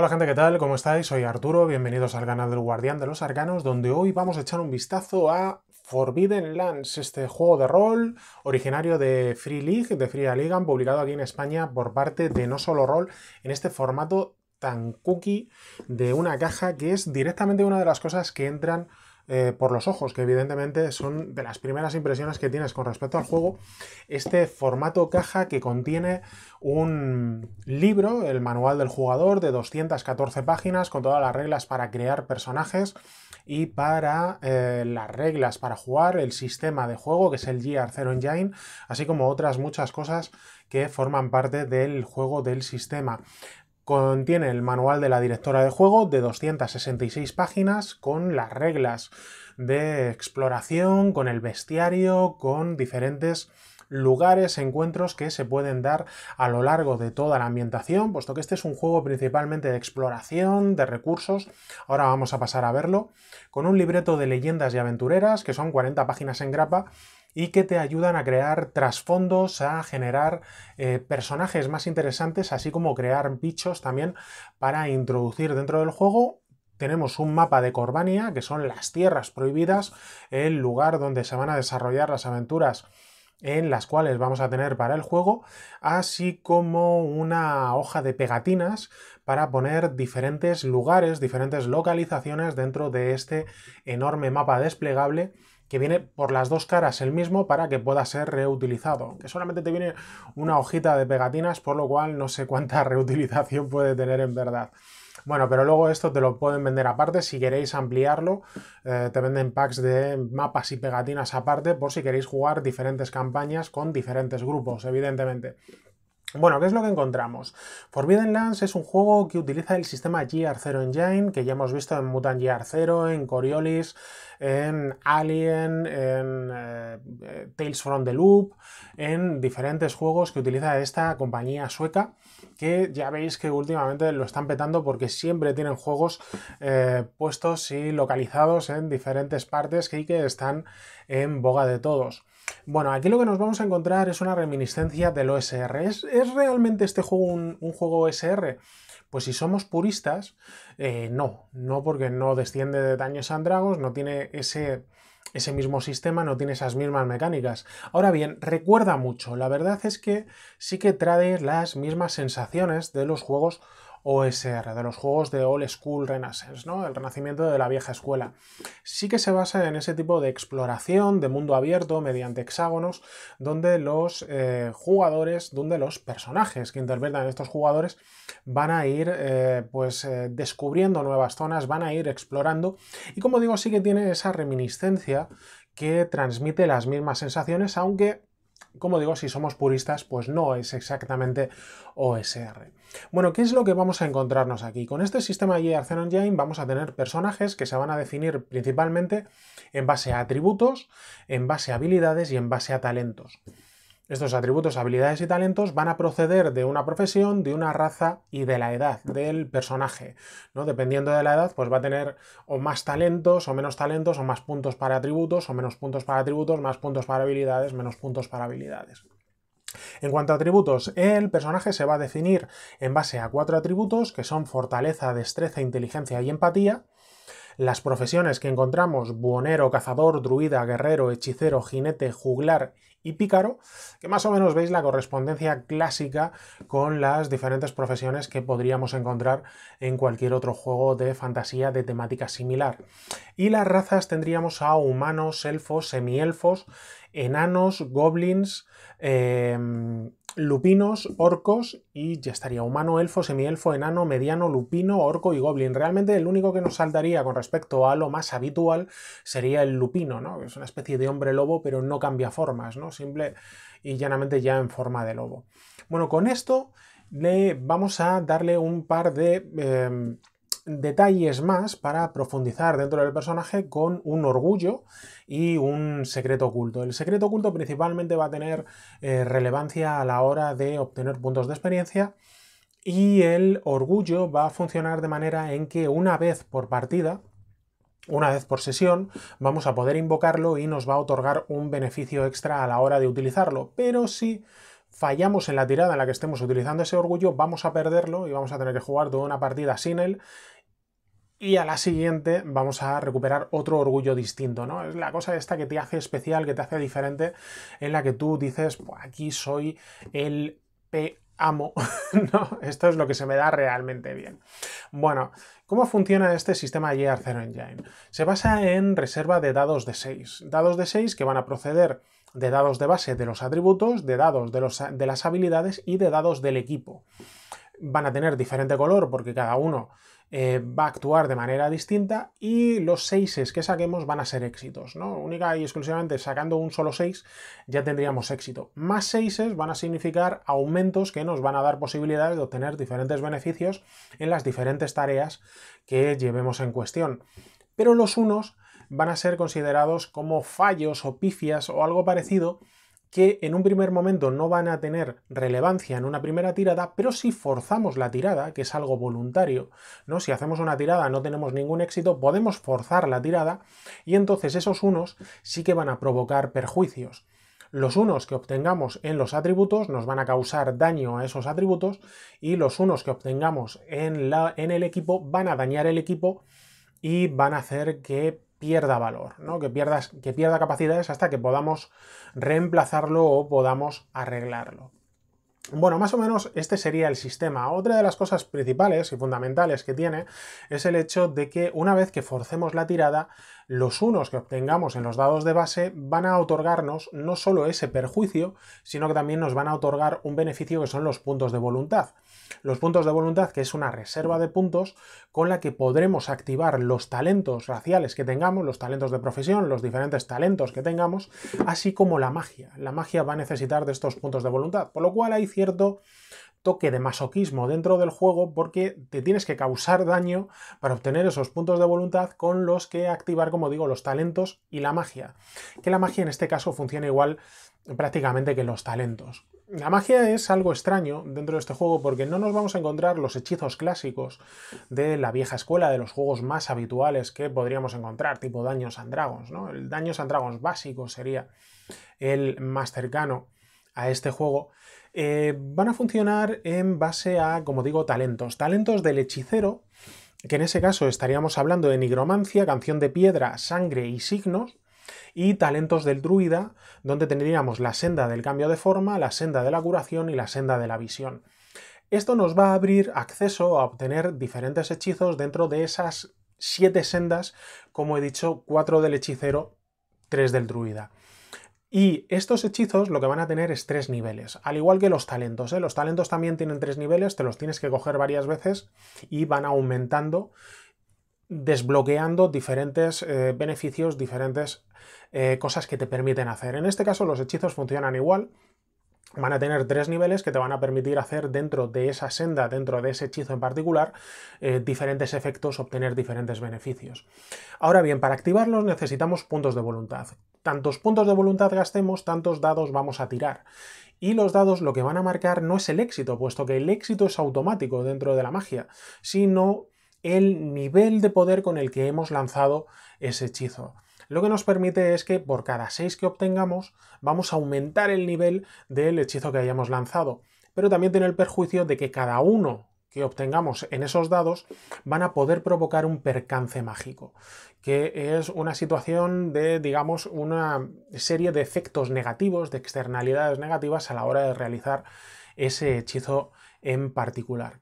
Hola gente, ¿qué tal? ¿Cómo estáis? Soy Arturo, bienvenidos al canal del Guardián de los Arcanos, donde hoy vamos a echar un vistazo a Forbidden Lands, este juego de rol originario de Free League, de Free Aligan, publicado aquí en España por parte de No Solo Roll, en este formato tan cookie de una caja que es directamente una de las cosas que entran eh, por los ojos, que evidentemente son de las primeras impresiones que tienes con respecto al juego, este formato caja que contiene un libro, el manual del jugador, de 214 páginas, con todas las reglas para crear personajes y para eh, las reglas para jugar, el sistema de juego, que es el GR0 Engine, así como otras muchas cosas que forman parte del juego del sistema. Contiene el manual de la directora de juego de 266 páginas con las reglas de exploración, con el bestiario, con diferentes lugares, encuentros que se pueden dar a lo largo de toda la ambientación, puesto que este es un juego principalmente de exploración, de recursos. Ahora vamos a pasar a verlo, con un libreto de leyendas y aventureras, que son 40 páginas en grapa, y que te ayudan a crear trasfondos, a generar eh, personajes más interesantes, así como crear bichos también para introducir dentro del juego tenemos un mapa de Corbania, que son las tierras prohibidas, el lugar donde se van a desarrollar las aventuras en las cuales vamos a tener para el juego, así como una hoja de pegatinas para poner diferentes lugares, diferentes localizaciones dentro de este enorme mapa desplegable que viene por las dos caras el mismo para que pueda ser reutilizado. Que solamente te viene una hojita de pegatinas, por lo cual no sé cuánta reutilización puede tener en verdad. Bueno, pero luego esto te lo pueden vender aparte si queréis ampliarlo. Eh, te venden packs de mapas y pegatinas aparte por si queréis jugar diferentes campañas con diferentes grupos, evidentemente. Bueno, ¿qué es lo que encontramos? Forbidden Lands es un juego que utiliza el sistema GR0 Engine, que ya hemos visto en Mutant GR0, en Coriolis, en Alien, en eh, Tales from the Loop, en diferentes juegos que utiliza esta compañía sueca, que ya veis que últimamente lo están petando porque siempre tienen juegos eh, puestos y localizados en diferentes partes que están en boga de todos. Bueno, aquí lo que nos vamos a encontrar es una reminiscencia del OSR. ¿Es, es realmente este juego un, juego OSR? Pues si somos puristas, eh, no, no porque no desciende de Daños a Dragos, no tiene ese, ese mismo sistema, no tiene esas mismas mecánicas. Ahora bien, recuerda mucho, la verdad es que sí que trae las mismas sensaciones de los juegos OSR, de los juegos de Old School Renaissance, ¿no? El renacimiento de la vieja escuela. Sí que se basa en ese tipo de exploración de mundo abierto mediante hexágonos, donde los eh, jugadores, donde los personajes que interpretan estos jugadores van a ir eh, pues eh, descubriendo nuevas zonas, van a ir explorando y como digo sí que tiene esa reminiscencia que transmite las mismas sensaciones, aunque como digo, si somos puristas, pues no es exactamente OSR. Bueno, ¿qué es lo que vamos a encontrarnos aquí? Con este sistema Arsenal Jane vamos a tener personajes que se van a definir principalmente en base a atributos, en base a habilidades y en base a talentos. Estos atributos, habilidades y talentos van a proceder de una profesión, de una raza y de la edad del personaje. ¿no? Dependiendo de la edad, pues va a tener o más talentos o menos talentos, o más puntos para atributos, o menos puntos para atributos, más puntos para habilidades, menos puntos para habilidades. En cuanto a atributos, el personaje se va a definir en base a cuatro atributos que son fortaleza, destreza, inteligencia y empatía. Las profesiones que encontramos, buonero, cazador, druida, guerrero, hechicero, jinete, juglar y pícaro, que más o menos veis la correspondencia clásica con las diferentes profesiones que podríamos encontrar en cualquier otro juego de fantasía de temática similar. Y las razas tendríamos a humanos, elfos, semielfos, enanos, goblins, em, lupinos, orcos y ya estaría humano, elfo, semielfo, enano, mediano, lupino, orco y goblin. Realmente el único que nos saltaría con respecto a lo más habitual sería el lupino, ¿no? Es una especie de hombre lobo, pero no cambia formas, ¿no? Simple y llanamente ya en forma de lobo. Bueno, con esto le vamos a darle un par de em, detalles más para profundizar dentro del personaje con un orgullo y un secreto oculto. El secreto oculto principalmente va a tener eh, relevancia a la hora de obtener puntos de experiencia y el orgullo va a funcionar de manera en que una vez por partida, una vez por sesión, vamos a poder invocarlo y nos va a otorgar un beneficio extra a la hora de utilizarlo. Pero si fallamos en la tirada en la que estemos utilizando ese orgullo, vamos a perderlo y vamos a tener que jugar toda una partida sin él y a la siguiente vamos a recuperar otro orgullo distinto, ¿no? Es la cosa esta que te hace especial, que te hace diferente, en la que tú dices, aquí soy el P amo, ¿no? Esto es lo que se me da realmente bien. Bueno, ¿cómo funciona este sistema JR0 Engine? Se basa en reserva de dados de 6. Dados de 6 que van a proceder de dados de base de los atributos, de dados de, los, de las habilidades y de dados del equipo van a tener diferente color porque cada uno eh, va a actuar de manera distinta y los 6 que saquemos van a ser éxitos. ¿no? Única y exclusivamente sacando un solo 6 ya tendríamos éxito. Más 6 van a significar aumentos que nos van a dar posibilidades de obtener diferentes beneficios en las diferentes tareas que llevemos en cuestión. Pero los unos van a ser considerados como fallos o pifias o algo parecido que en un primer momento no van a tener relevancia en una primera tirada, pero si forzamos la tirada, que es algo voluntario, ¿no? Si hacemos una tirada, no tenemos ningún éxito, podemos forzar la tirada y entonces esos unos sí que van a provocar perjuicios. Los unos que obtengamos en los atributos nos van a causar daño a esos atributos y los unos que obtengamos en, la, en el equipo van a dañar el equipo y van a hacer que pierda valor, ¿no? que, que pierda capacidades hasta que podamos reemplazarlo o podamos arreglarlo. Bueno, más o menos este sería el sistema. Otra de las cosas principales y fundamentales que tiene es el hecho de que una vez que forcemos la tirada, los unos que obtengamos en los dados de base van a otorgarnos no solo ese perjuicio, sino que también nos van a otorgar un beneficio que son los puntos de voluntad los puntos de voluntad, que es una reserva de puntos con la que podremos activar los talentos raciales que tengamos, los talentos de profesión, los diferentes talentos que tengamos, así como la magia. La magia va a necesitar de estos puntos de voluntad, por lo cual hay cierto toque de masoquismo dentro del juego porque te tienes que causar daño para obtener esos puntos de voluntad con los que activar, como digo, los talentos y la magia. Que la magia en este caso funciona igual prácticamente que los talentos. La magia es algo extraño dentro de este juego porque no nos vamos a encontrar los hechizos clásicos de la vieja escuela, de los juegos más habituales que podríamos encontrar, tipo Daños and Dragons. ¿no? El Daños and Dragons básico sería el más cercano a este juego. Eh, van a funcionar en base a, como digo, talentos. Talentos del hechicero, que en ese caso estaríamos hablando de nigromancia, canción de piedra, sangre y signos y Talentos del Druida, donde tendríamos la senda del cambio de forma, la senda de la curación y la senda de la visión. Esto nos va a abrir acceso a obtener diferentes hechizos dentro de esas siete sendas, como he dicho, cuatro del hechicero, tres del druida. Y estos hechizos lo que van a tener es tres niveles, al igual que los talentos. ¿eh? Los talentos también tienen tres niveles, te los tienes que coger varias veces y van aumentando desbloqueando diferentes eh, beneficios, diferentes eh, cosas que te permiten hacer. En este caso los hechizos funcionan igual. Van a tener tres niveles que te van a permitir hacer dentro de esa senda, dentro de ese hechizo en particular, eh, diferentes efectos, obtener diferentes beneficios. Ahora bien, para activarlos necesitamos puntos de voluntad. Tantos puntos de voluntad gastemos, tantos dados vamos a tirar. Y los dados lo que van a marcar no es el éxito, puesto que el éxito es automático dentro de la magia, sino el nivel de poder con el que hemos lanzado ese hechizo. Lo que nos permite es que por cada 6 que obtengamos vamos a aumentar el nivel del hechizo que hayamos lanzado. Pero también tiene el perjuicio de que cada uno que obtengamos en esos dados van a poder provocar un percance mágico, que es una situación de, digamos, una serie de efectos negativos, de externalidades negativas a la hora de realizar ese hechizo en particular.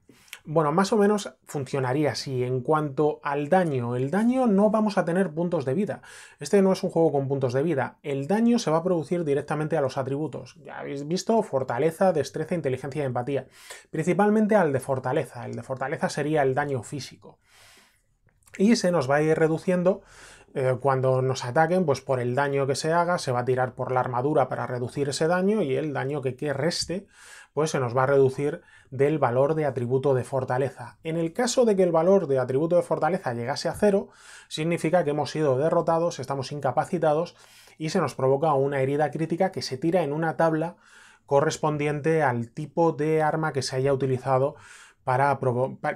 Bueno, más o menos funcionaría así. En cuanto al daño, el daño no vamos a tener puntos de vida. Este no es un juego con puntos de vida. El daño se va a producir directamente a los atributos. Ya habéis visto fortaleza, destreza, inteligencia y empatía. Principalmente al de fortaleza. El de fortaleza sería el daño físico. Y se nos va a ir reduciendo eh, cuando nos ataquen, pues por el daño que se haga, se va a tirar por la armadura para reducir ese daño y el daño que, que reste pues se nos va a reducir del valor de atributo de fortaleza. En el caso de que el valor de atributo de fortaleza llegase a cero, significa que hemos sido derrotados, estamos incapacitados y se nos provoca una herida crítica que se tira en una tabla correspondiente al tipo de arma que se haya utilizado para,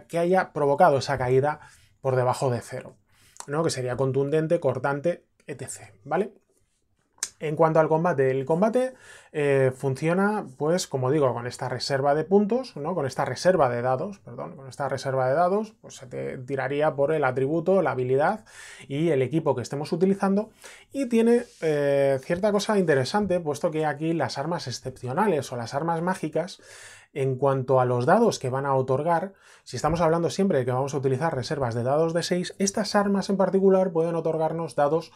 que haya provocado esa caída por debajo de cero, ¿no? que sería contundente, cortante, etc. ¿Vale? En cuanto al combate, el combate eh, funciona, pues, como digo, con esta reserva de puntos, ¿no? Con esta reserva de dados, perdón, con esta reserva de dados, pues se te tiraría por el atributo, la habilidad y el equipo que estemos utilizando. Y tiene eh, cierta cosa interesante, puesto que aquí las armas excepcionales o las armas mágicas en cuanto a los dados que van a otorgar, si estamos hablando siempre de que vamos a utilizar reservas de dados de 6, estas armas en particular pueden otorgarnos dados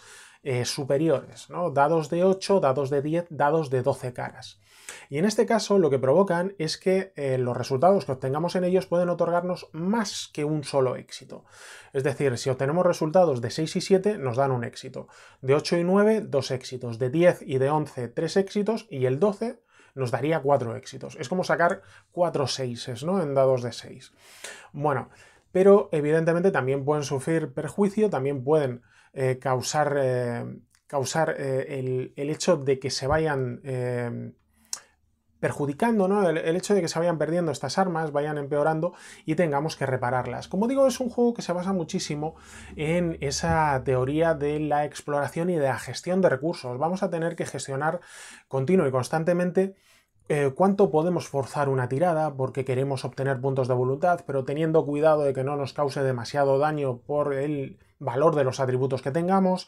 eh, superiores, ¿no? dados de 8, dados de 10, dados de 12 caras. Y en este caso lo que provocan es que eh, los resultados que obtengamos en ellos pueden otorgarnos más que un solo éxito. Es decir, si obtenemos resultados de 6 y 7 nos dan un éxito, de 8 y 9 dos éxitos, de 10 y de 11 tres éxitos y el 12 nos daría cuatro éxitos. Es como sacar cuatro seises, ¿no? En dados de 6. Bueno, pero evidentemente también pueden sufrir perjuicio, también pueden eh, causar, eh, causar eh, el, hecho de que se vayan perjudicando, ¿no? El, hecho de que se vayan perdiendo estas armas, vayan empeorando y tengamos que repararlas. Como digo, es un juego que se basa muchísimo en esa teoría de la exploración y de la gestión de recursos. Vamos a tener que gestionar continuo y constantemente cuánto podemos forzar una tirada porque queremos obtener puntos de voluntad, pero teniendo cuidado de que no nos cause demasiado daño por el valor de los atributos que tengamos,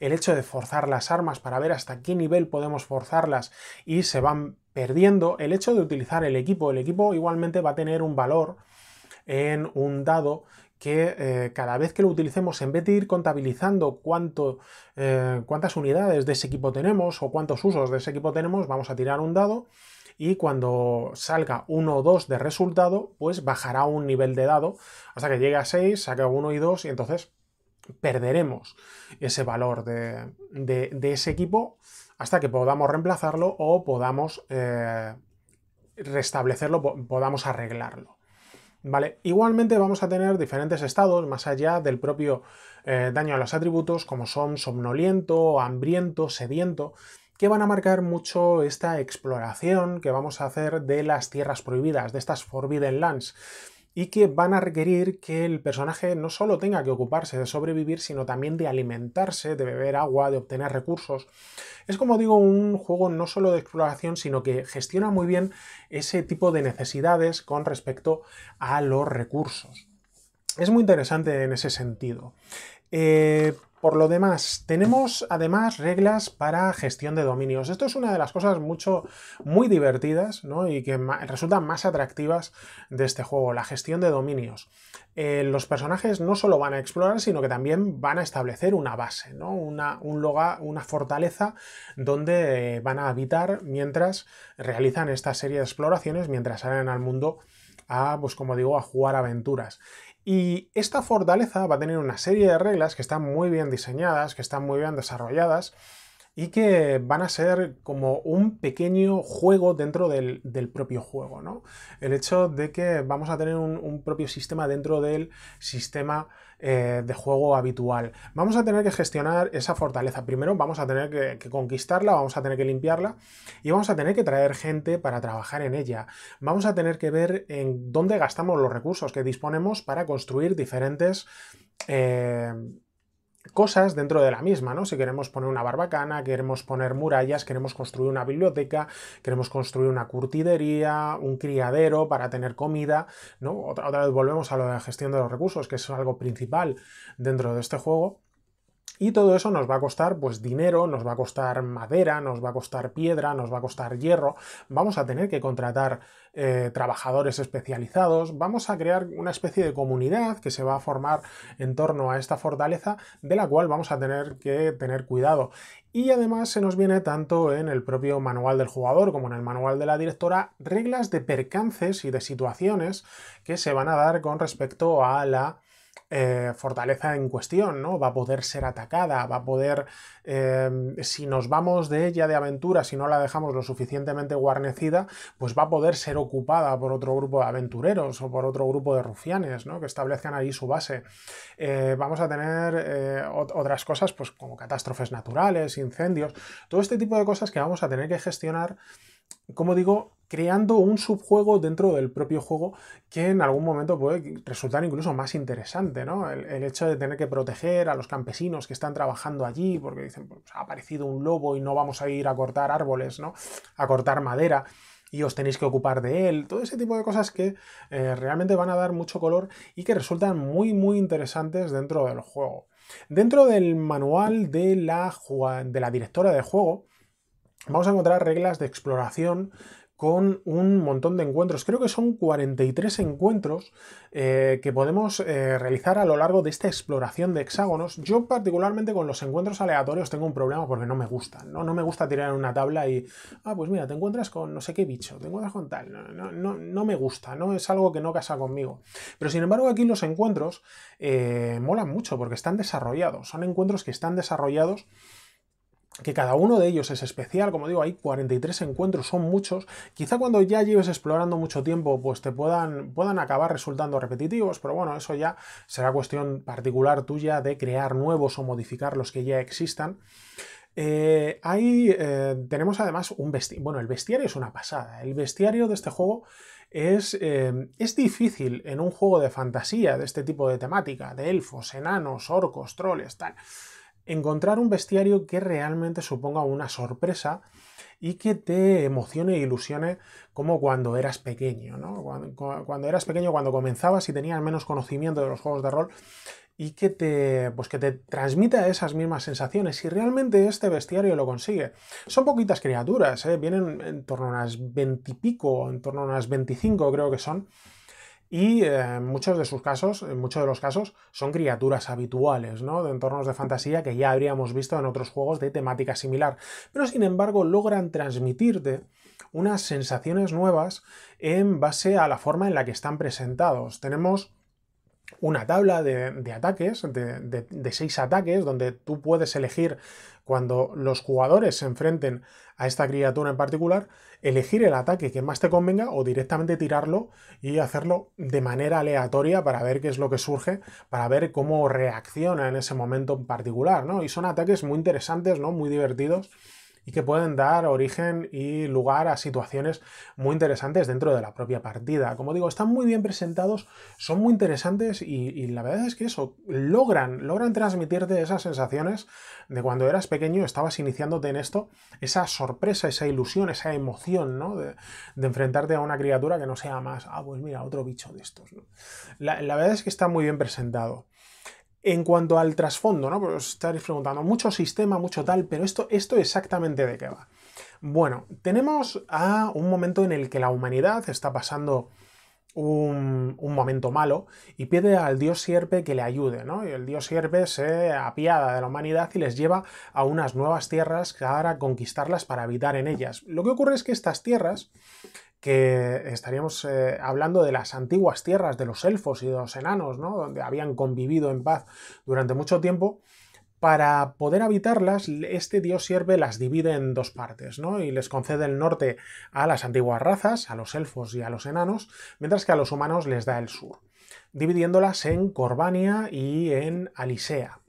el hecho de forzar las armas para ver hasta qué nivel podemos forzarlas y se van perdiendo, el hecho de utilizar el equipo, el equipo igualmente va a tener un valor en un dado que eh, cada vez que lo utilicemos, en vez de ir contabilizando cuánto, eh, cuántas unidades de ese equipo tenemos o cuántos usos de ese equipo tenemos, vamos a tirar un dado y cuando salga 1 o 2 de resultado, pues bajará un nivel de dado hasta que llegue a 6, saca 1 y 2 y entonces perderemos ese valor de, ese equipo hasta que podamos reemplazarlo o podamos eh, restablecerlo, podamos arreglarlo. ¿Vale? Igualmente vamos a tener diferentes estados más allá del propio eh, daño a los atributos, como son somnoliento, hambriento, sediento, que van a marcar mucho esta exploración que vamos a hacer de las tierras prohibidas, de estas Forbidden Lands y que van a requerir que el personaje no solo tenga que ocuparse de sobrevivir, sino también de alimentarse, de beber agua, de obtener recursos. Es como digo, un juego no solo de exploración, sino que gestiona muy bien ese tipo de necesidades con respecto a los recursos. Es muy interesante en ese sentido. Eh, por lo demás, tenemos además reglas para gestión de dominios. Esto es una de las cosas mucho, muy divertidas y que resultan más atractivas de este juego, la gestión de dominios. Eh, los personajes no solo van a explorar, sino que también van a establecer una base, ¿no? una, un lugar, una fortaleza donde eh, van a habitar mientras realizan esta serie de exploraciones, mientras salen al mundo a, pues como digo, a jugar aventuras. Y esta fortaleza va a tener una serie de reglas que están muy bien diseñadas, que están muy bien desarrolladas y que van a ser como un pequeño juego dentro del, propio juego. ¿no? El hecho de que vamos a tener un, un propio sistema dentro del sistema eh, de juego habitual. Vamos a tener que gestionar esa fortaleza. Primero vamos a tener que, conquistarla, vamos a tener que limpiarla y vamos a tener que traer gente para trabajar en ella. Vamos a tener que ver en dónde gastamos los recursos que disponemos para construir diferentes... Eh, cosas dentro de la misma, ¿no? Si queremos poner una barbacana, queremos poner murallas, queremos construir una biblioteca, queremos construir una curtidería, un criadero para tener comida, ¿no? Otra, otra vez volvemos a lo de la gestión de los recursos, que es algo principal dentro de este juego. Y todo eso nos va a costar pues dinero, nos va a costar madera, nos va a costar piedra, nos va a costar hierro, vamos a tener que contratar eh, trabajadores especializados, vamos a crear una especie de comunidad que se va a formar en torno a esta fortaleza de la cual vamos a tener que tener cuidado. Y además se nos viene tanto en el propio manual del jugador como en el manual de la directora reglas de percances y de situaciones que se van a dar con respecto a la eh, fortaleza en cuestión, ¿no? Va a poder ser atacada, va a poder, eh, si nos vamos de ella de aventura, si no la dejamos lo suficientemente guarnecida, pues va a poder ser ocupada por otro grupo de aventureros o por otro grupo de rufianes, ¿no? Que establezcan ahí su base. Eh, vamos a tener otras cosas, pues como catástrofes naturales, incendios, todo este tipo de cosas que vamos a tener que gestionar, como digo, creando un subjuego dentro del propio juego que en algún momento puede resultar incluso más interesante, ¿no? El, hecho de tener que proteger a los campesinos que están trabajando allí, porque dicen, pues, pues, ha aparecido un lobo y no vamos a ir a cortar árboles, ¿no? A cortar madera y os tenéis que ocupar de él, todo ese tipo de cosas que eh, realmente van a dar mucho color y que resultan muy muy interesantes dentro del juego. Dentro del manual de la, de la directora de juego, vamos a encontrar reglas de exploración con un montón de encuentros. Creo que son 43 encuentros eh, que podemos eh, realizar a lo largo de esta exploración de hexágonos. Yo particularmente con los encuentros aleatorios tengo un problema porque no me gustan. No, no me gusta tirar en una tabla y, ah, pues mira, te encuentras con no sé qué bicho, te encuentras con tal. No, no, me gusta, no es algo que no casa conmigo. Pero sin embargo aquí los encuentros eh, molan mucho porque están desarrollados. Son encuentros que están desarrollados que cada uno de ellos es especial, como digo, hay 43 encuentros, son muchos, quizá cuando ya lleves explorando mucho tiempo, pues te puedan, puedan acabar resultando repetitivos, pero bueno, eso ya será cuestión particular tuya de crear nuevos o modificar los que ya existan. Eh, ahí eh, tenemos además un bestiario. Bueno, el bestiario es una pasada. El bestiario de este juego es, eh, es difícil en un juego de fantasía de este tipo de temática, de elfos, enanos, orcos, troles, tal encontrar un bestiario que realmente suponga una sorpresa y que te emocione e ilusione como cuando eras pequeño, ¿no? Cuando, eras pequeño, cuando comenzabas y tenías menos conocimiento de los juegos de rol y que te, pues que te transmita esas mismas sensaciones. Y realmente este bestiario lo consigue. Son poquitas criaturas, ¿eh? vienen en torno a unas 20 en torno a unas 25 creo que son. Y eh, muchos de sus casos, en muchos de los casos, son criaturas habituales, ¿no? De entornos de fantasía que ya habríamos visto en otros juegos de temática similar. Pero sin embargo, logran transmitirte unas sensaciones nuevas en base a la forma en la que están presentados. Tenemos una tabla de, ataques, de, seis ataques, donde tú puedes elegir cuando los jugadores se enfrenten a esta criatura en particular, elegir el ataque que más te convenga o directamente tirarlo y hacerlo de manera aleatoria para ver qué es lo que surge, para ver cómo reacciona en ese momento en particular, ¿no? Y son ataques muy interesantes, ¿no? Muy divertidos y que pueden dar origen y lugar a situaciones muy interesantes dentro de la propia partida. Como digo, están muy bien presentados, son muy interesantes y, la verdad es que eso, logran, logran transmitirte esas sensaciones de cuando eras pequeño, estabas iniciándote en esto, esa sorpresa, esa ilusión, esa emoción, ¿no? De, enfrentarte a una criatura que no sea más, ah, pues mira, otro bicho de estos. La, la verdad es que está muy bien presentado en cuanto al trasfondo, ¿no? pues os estaréis preguntando, mucho sistema, mucho tal, pero esto, esto exactamente de qué va. Bueno, tenemos a un momento en el que la humanidad está pasando un, momento malo y pide al dios Sierpe que le ayude, ¿no? Y el dios Sierpe se apiada de la humanidad y les lleva a unas nuevas tierras para conquistarlas, para habitar en ellas. Lo que ocurre es que estas tierras que estaríamos eh, hablando de las antiguas tierras de los elfos y de los enanos, ¿no? donde habían convivido en paz durante mucho tiempo, para poder habitarlas, este dios sirve las divide en dos partes, ¿no? Y les concede el norte a las antiguas razas, a los elfos y a los enanos, mientras que a los humanos les da el sur, dividiéndolas en Corbania y en Alisea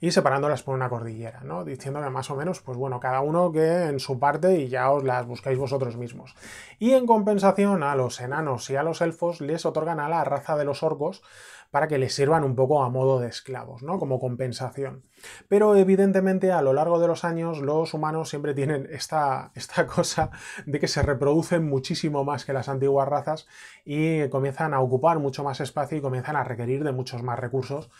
y separándolas por una cordillera, ¿no? diciéndome más o menos, pues bueno, cada uno que en su parte y ya os las buscáis vosotros mismos. Y en compensación a los enanos y a los elfos les otorgan a la raza de los orcos para que les sirvan un poco a modo de esclavos, ¿no? Como compensación. Pero evidentemente a lo largo de los años los humanos siempre tienen esta, esta cosa de que se reproducen muchísimo más que las antiguas razas y comienzan a ocupar mucho más espacio y comienzan a requerir de muchos más recursos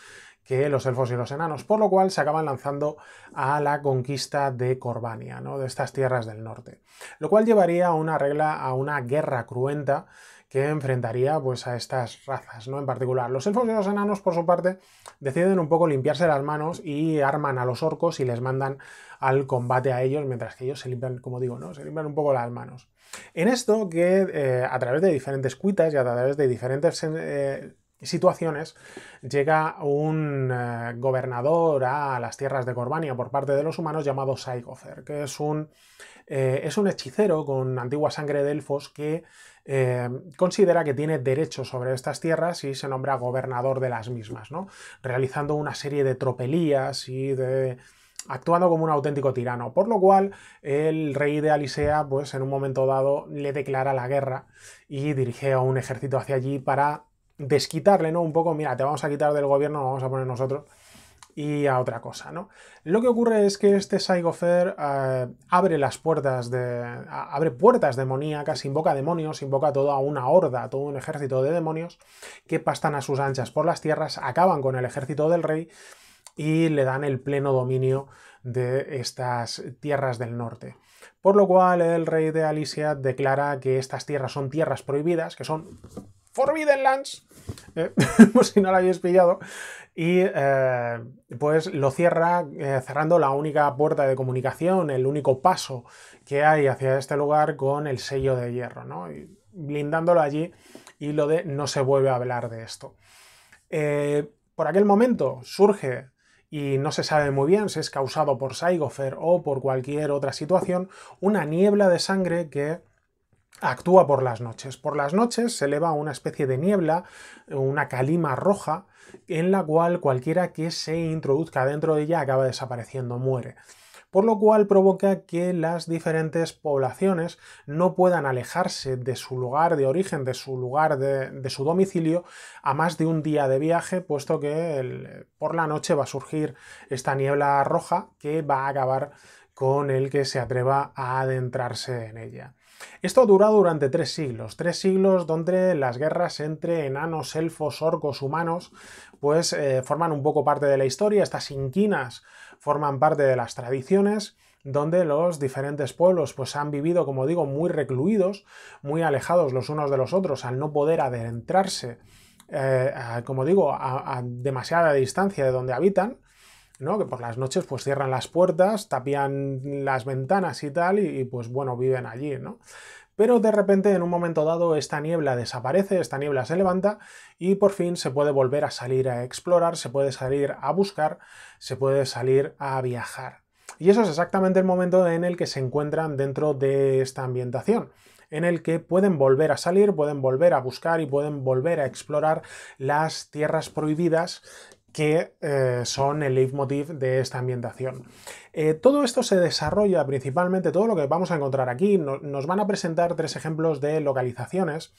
que los elfos y los enanos, por lo cual se acaban lanzando a la conquista de Corbania, de estas tierras del norte, lo cual llevaría a una regla a una guerra cruenta que enfrentaría pues, a estas razas, ¿no? En particular, los elfos y los enanos, por su parte, deciden un poco limpiarse las manos y arman a los orcos y les mandan al combate a ellos, mientras que ellos se limpian, como digo, ¿no? Se limpian un poco las manos. En esto que eh, a través de diferentes cuitas y a través de diferentes eh, situaciones, llega un eh, gobernador a las tierras de Corbania por parte de los humanos llamado Saigofer, que es un, eh, es un hechicero con antigua sangre de elfos que eh, considera que tiene derecho sobre estas tierras y se nombra gobernador de las mismas, realizando una serie de tropelías y de actuando como un auténtico tirano, por lo cual el rey de Alisea, pues en un momento dado, le declara la guerra y dirige a un ejército hacia allí para desquitarle, ¿no? Un poco, mira, te vamos a quitar del gobierno, lo vamos a poner nosotros y a otra cosa, ¿no? Lo que ocurre es que este Saigofer eh, abre las puertas de... abre puertas demoníacas, invoca demonios, invoca toda una horda, todo un ejército de demonios que pastan a sus anchas por las tierras, acaban con el ejército del rey y le dan el pleno dominio de estas tierras del norte. Por lo cual el rey de Alicia declara que estas tierras son tierras prohibidas, que son Forbidden Lands, eh, por si no lo habéis pillado, y eh, pues lo cierra eh, cerrando la única puerta de comunicación, el único paso que hay hacia este lugar con el sello de hierro, ¿no? blindándolo allí y lo de no se vuelve a hablar de esto. por aquel momento surge y no se sabe muy bien si es causado por Saigofer o por cualquier otra situación, una niebla de sangre que actúa por las noches. Por las noches se eleva una especie de niebla, una calima roja, en la cual cualquiera que se introduzca dentro de ella acaba desapareciendo, muere. Por lo cual provoca que las diferentes poblaciones no puedan alejarse de su lugar de origen, de su lugar de, su domicilio, a más de un día de viaje, puesto que por la noche va a surgir esta niebla roja que va a acabar con el que se atreva a adentrarse en ella. Esto ha durado durante tres siglos, tres siglos donde las guerras entre enanos, elfos, orcos, humanos, pues eh, forman un poco parte de la historia, estas inquinas forman parte de las tradiciones, donde los diferentes pueblos pues han vivido, como digo, muy recluidos, muy alejados los unos de los otros, al no poder adentrarse, eh, como digo, a demasiada distancia de donde habitan, que por las noches pues cierran las puertas, tapian las ventanas y tal, y, y pues bueno, viven allí, ¿no? pero de repente en un momento dado esta niebla desaparece, esta niebla se levanta y por fin se puede volver a salir a explorar, se puede salir a buscar, se puede salir a viajar. Y eso es exactamente el momento en el que se encuentran dentro de esta ambientación en el que pueden volver a salir, pueden volver a buscar y pueden volver a explorar las tierras prohibidas, que eh, son el leitmotiv de esta ambientación. Eh, todo esto se desarrolla principalmente, todo lo que vamos a encontrar aquí, nos van a presentar tres ejemplos de localizaciones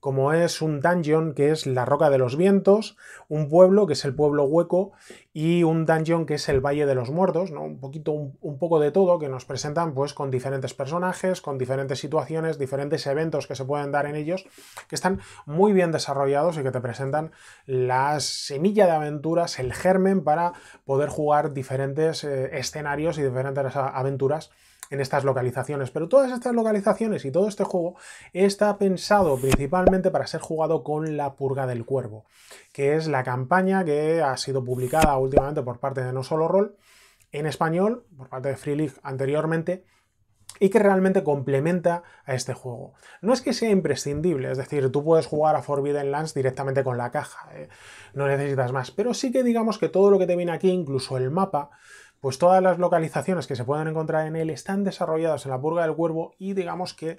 como es un dungeon que es la Roca de los Vientos, un pueblo que es el pueblo hueco y un dungeon que es el Valle de los Muertos, un, poquito, un, poco de todo que nos presentan pues con diferentes personajes, con diferentes situaciones, diferentes eventos que se pueden dar en ellos, que están muy bien desarrollados y que te presentan la semilla de aventuras, el germen para poder jugar diferentes eh, escenarios y diferentes aventuras en estas localizaciones. Pero todas estas localizaciones y todo este juego está pensado principalmente para ser jugado con la purga del cuervo, que es la campaña que ha sido publicada últimamente por parte de No Solo Roll en español, por parte de Free League anteriormente, y que realmente complementa a este juego. No es que sea imprescindible, es decir, tú puedes jugar a Forbidden Lands directamente con la caja, eh, no necesitas más, pero sí que digamos que todo lo que te viene aquí, incluso el mapa, pues todas las localizaciones que se pueden encontrar en él están desarrolladas en la purga del cuervo y digamos que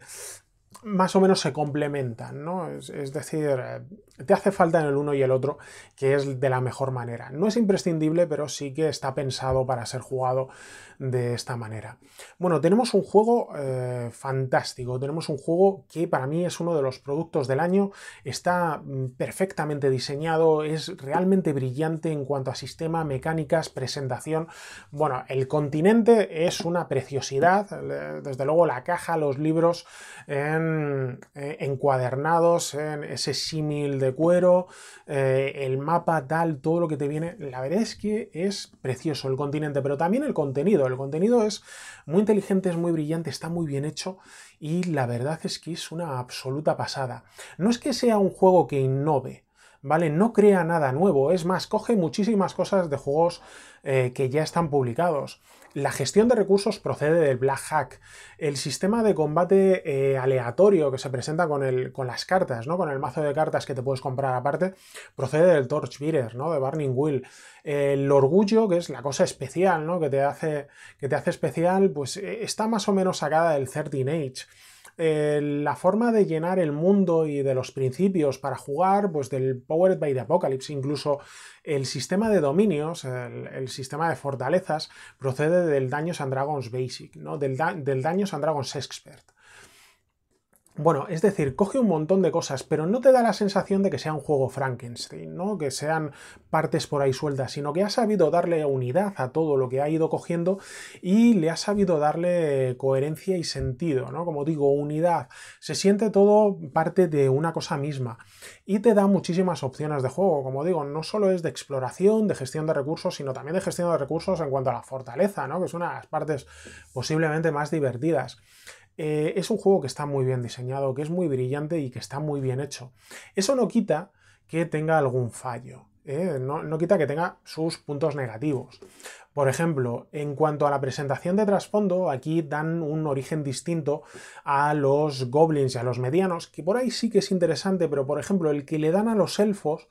más o menos se complementan, ¿no? Es, es decir, eh, te hace falta en el uno y el otro, que es de la mejor manera. No es imprescindible, pero sí que está pensado para ser jugado de esta manera. Bueno, tenemos un juego eh, fantástico, tenemos un juego que para mí es uno de los productos del año, está mm, perfectamente diseñado, es realmente brillante en cuanto a sistema, mecánicas, presentación. Bueno, el continente es una preciosidad, desde luego la caja, los libros eh, encuadernados, en ese símil de cuero, eh, el mapa tal, todo lo que te viene. La verdad es que es precioso el continente, pero también el contenido. El contenido es muy inteligente, es muy brillante, está muy bien hecho y la verdad es que es una absoluta pasada. No es que sea un juego que innove, ¿vale? No crea nada nuevo, es más, coge muchísimas cosas de juegos eh, que ya están publicados. La gestión de recursos procede del Black Hack. El sistema de combate eh, aleatorio que se presenta con, el, las cartas, ¿no? con el mazo de cartas que te puedes comprar aparte, procede del Torchbeater, ¿no? de Burning Will. el orgullo, que es la cosa especial ¿no? que, te hace, que te hace especial, pues eh, está más o menos sacada del 13 Age. Eh, la forma de llenar el mundo y de los principios para jugar, pues del Powered by the Apocalypse, incluso el sistema de dominios, el, sistema de fortalezas, procede del Daños and Dragons Basic, ¿no? del, del Daños and Dragons Expert. Bueno, es decir, coge un montón de cosas, pero no te da la sensación de que sea un juego Frankenstein, ¿no? Que sean partes por ahí sueltas, sino que ha sabido darle unidad a todo lo que ha ido cogiendo y le ha sabido darle coherencia y sentido, ¿no? Como digo, unidad. Se siente todo parte de una cosa misma y te da muchísimas opciones de juego. Como digo, no solo es de exploración, de gestión de recursos, sino también de gestión de recursos en cuanto a la fortaleza, ¿no? Que es una de las partes posiblemente más divertidas. Eh, es un juego que está muy bien diseñado, que es muy brillante y que está muy bien hecho. Eso no quita que tenga algún fallo, ¿eh? no, no quita que tenga sus puntos negativos. Por ejemplo, en cuanto a la presentación de trasfondo, aquí dan un origen distinto a los goblins y a los medianos, que por ahí sí que es interesante, pero por ejemplo, el que le dan a los elfos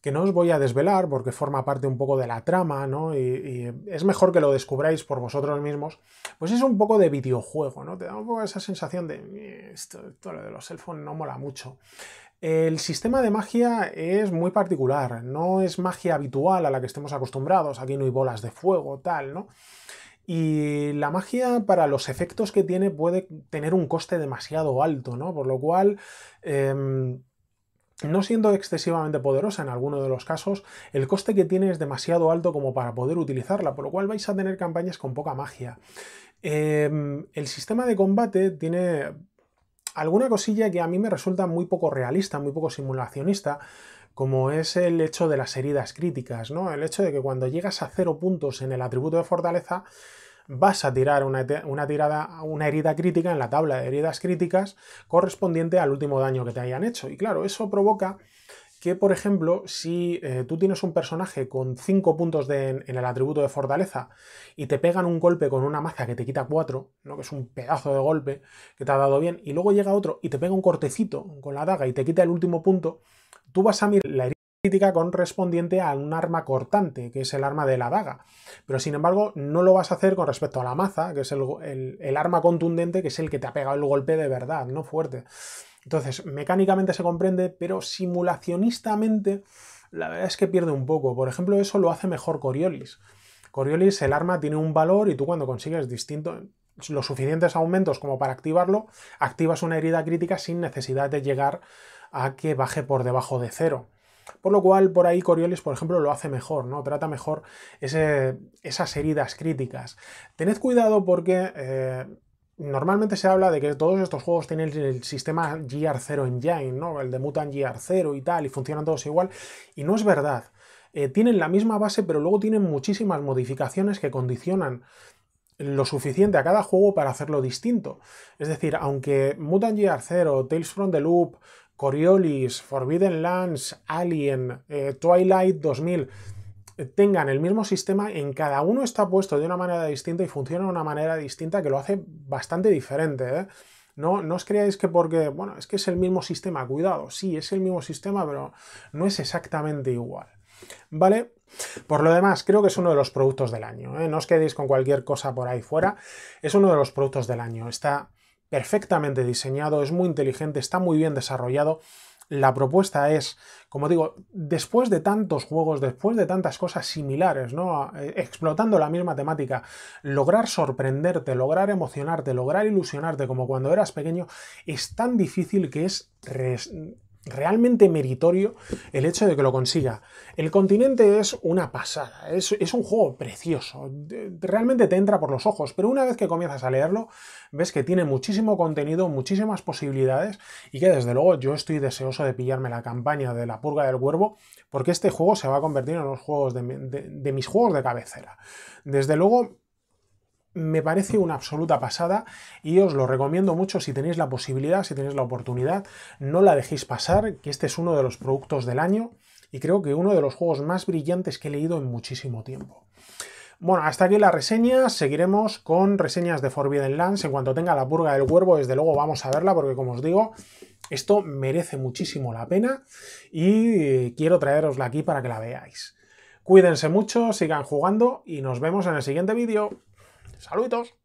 que no os voy a desvelar porque forma parte un poco de la trama, ¿no? Y, es mejor que lo descubráis por vosotros mismos, pues es un poco de videojuego, ¿no? Te da un poco esa sensación de eh, esto, de los cell no mola mucho. El sistema de magia es muy particular, no es magia habitual a la que estemos acostumbrados, aquí no hay bolas de fuego, tal, ¿no? Y la magia para los efectos que tiene puede tener un coste demasiado alto, ¿no? Por lo cual... Em, no siendo excesivamente poderosa en alguno de los casos, el coste que tiene es demasiado alto como para poder utilizarla, por lo cual vais a tener campañas con poca magia. Em, el sistema de combate tiene alguna cosilla que a mí me resulta muy poco realista, muy poco simulacionista, como es el hecho de las heridas críticas, ¿no? El hecho de que cuando llegas a cero puntos en el atributo de fortaleza, vas a tirar una, tirada, una herida crítica en la tabla de heridas críticas correspondiente al último daño que te hayan hecho. Y claro, eso provoca que, por ejemplo, si eh, tú tienes un personaje con 5 puntos en, el atributo de fortaleza y te pegan un golpe con una maza que te quita 4, ¿no? que es un pedazo de golpe que te ha dado bien, y luego llega otro y te pega un cortecito con la daga y te quita el último punto, tú vas a mirar la herida crítica correspondiente a un arma cortante, que es el arma de la daga. Pero sin embargo, no lo vas a hacer con respecto a la maza, que es el, arma contundente, que es el que te ha pegado el golpe de verdad, no fuerte. Entonces, mecánicamente se comprende, pero simulacionistamente, la verdad es que pierde un poco. Por ejemplo, eso lo hace mejor Coriolis. Coriolis, el arma tiene un valor y tú cuando consigues distinto, los suficientes aumentos como para activarlo, activas una herida crítica sin necesidad de llegar a que baje por debajo de cero. Por lo cual, por ahí Coriolis, por ejemplo, lo hace mejor, ¿no? Trata mejor esas heridas críticas. Tened cuidado porque... Eh, normalmente se habla de que todos estos juegos tienen el sistema GR0 Engine, ¿no? El de Mutant GR0 y tal, y funcionan todos igual. Y no es verdad. Eh, tienen la misma base, pero luego tienen muchísimas modificaciones que condicionan lo suficiente a cada juego para hacerlo distinto. Es decir, aunque Mutant gr 0, Tales from the Loop, Coriolis, Forbidden Lands, Alien, eh, Twilight 2000 eh, tengan el mismo sistema, en cada uno está puesto de una manera distinta y funciona de una manera distinta que lo hace bastante diferente. ¿eh? No, no os creáis que porque, bueno, es que es el mismo sistema, cuidado, sí, es el mismo sistema, pero no es exactamente igual. ¿Vale? Por lo demás, creo que es uno de los productos del año. No os quedéis con cualquier cosa por ahí fuera. Es uno de los productos del año. Está perfectamente diseñado, es muy inteligente, está muy bien desarrollado. La propuesta es, como digo, después de tantos juegos, después de tantas cosas similares, ¿no? Eh, explotando la misma temática, lograr sorprenderte, lograr emocionarte, lograr ilusionarte como cuando eras pequeño, es tan difícil que es realmente meritorio el hecho de que lo consiga. El continente es una pasada, es, un juego precioso, realmente te entra por los ojos, pero una vez que comienzas a leerlo, ves que tiene muchísimo contenido, muchísimas posibilidades y que desde luego yo estoy deseoso de pillarme la campaña de la purga del cuervo porque este juego se va a convertir en los juegos de mis juegos de cabecera. Desde luego me parece una absoluta pasada y os lo recomiendo mucho si tenéis la posibilidad, si tenéis la oportunidad, no la dejéis pasar, que este es uno de los productos del año y creo que uno de los juegos más brillantes que he leído en muchísimo tiempo. Bueno, hasta aquí la reseña, seguiremos con reseñas de Forbidden Lands, en cuanto tenga la purga del cuervo, desde luego vamos a verla, porque como os digo, esto merece muchísimo la pena y eh, quiero traerosla aquí para que la veáis. Cuídense mucho, sigan jugando y nos vemos en el siguiente vídeo. Saludos.